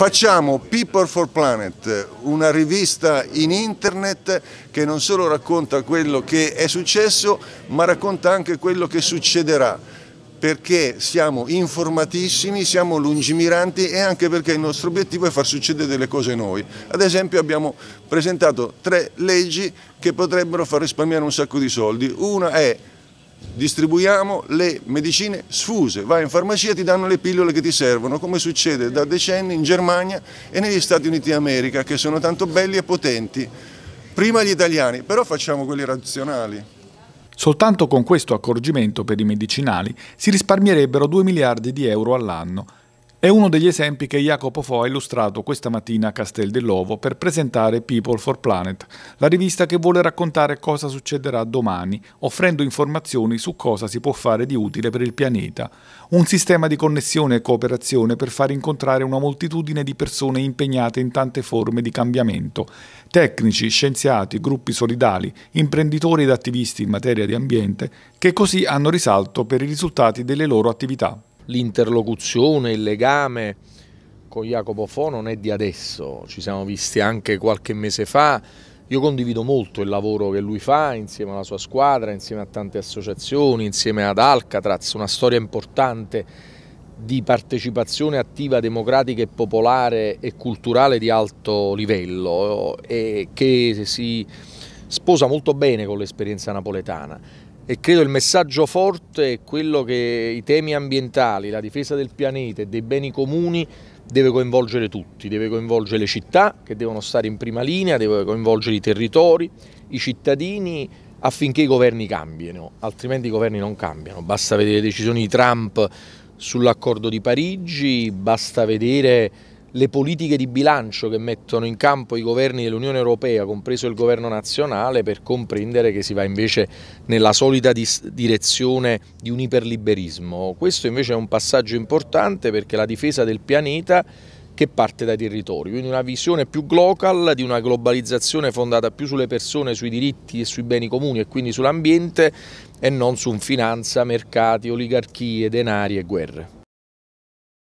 Facciamo People for Planet, una rivista in internet che non solo racconta quello che è successo, ma racconta anche quello che succederà, perché siamo informatissimi, siamo lungimiranti e anche perché il nostro obiettivo è far succedere delle cose noi. Ad esempio abbiamo presentato tre leggi che potrebbero far risparmiare un sacco di soldi. Una è distribuiamo le medicine sfuse, vai in farmacia e ti danno le pillole che ti servono, come succede da decenni in Germania e negli Stati Uniti d'America, che sono tanto belli e potenti. Prima gli italiani, però facciamo quelli razionali. Soltanto con questo accorgimento per i medicinali si risparmierebbero 2 miliardi di euro all'anno, è uno degli esempi che Jacopo Fo ha illustrato questa mattina a Castel dell'Ovo per presentare People for Planet, la rivista che vuole raccontare cosa succederà domani, offrendo informazioni su cosa si può fare di utile per il pianeta. Un sistema di connessione e cooperazione per far incontrare una moltitudine di persone impegnate in tante forme di cambiamento. Tecnici, scienziati, gruppi solidali, imprenditori ed attivisti in materia di ambiente, che così hanno risalto per i risultati delle loro attività l'interlocuzione, il legame con Jacopo Fo non è di adesso, ci siamo visti anche qualche mese fa, io condivido molto il lavoro che lui fa insieme alla sua squadra, insieme a tante associazioni, insieme ad Alcatraz, una storia importante di partecipazione attiva, democratica e popolare e culturale di alto livello eh, e che si sposa molto bene con l'esperienza napoletana e credo il messaggio forte è quello che i temi ambientali, la difesa del pianeta e dei beni comuni deve coinvolgere tutti, deve coinvolgere le città che devono stare in prima linea, deve coinvolgere i territori, i cittadini affinché i governi cambino, altrimenti i governi non cambiano. Basta vedere le decisioni di Trump sull'accordo di Parigi, basta vedere le politiche di bilancio che mettono in campo i governi dell'Unione Europea, compreso il governo nazionale, per comprendere che si va invece nella solita direzione di un iperliberismo. Questo invece è un passaggio importante perché la difesa del pianeta che parte dai territori, quindi una visione più global di una globalizzazione fondata più sulle persone, sui diritti e sui beni comuni e quindi sull'ambiente e non su finanza, mercati, oligarchie, denari e guerre.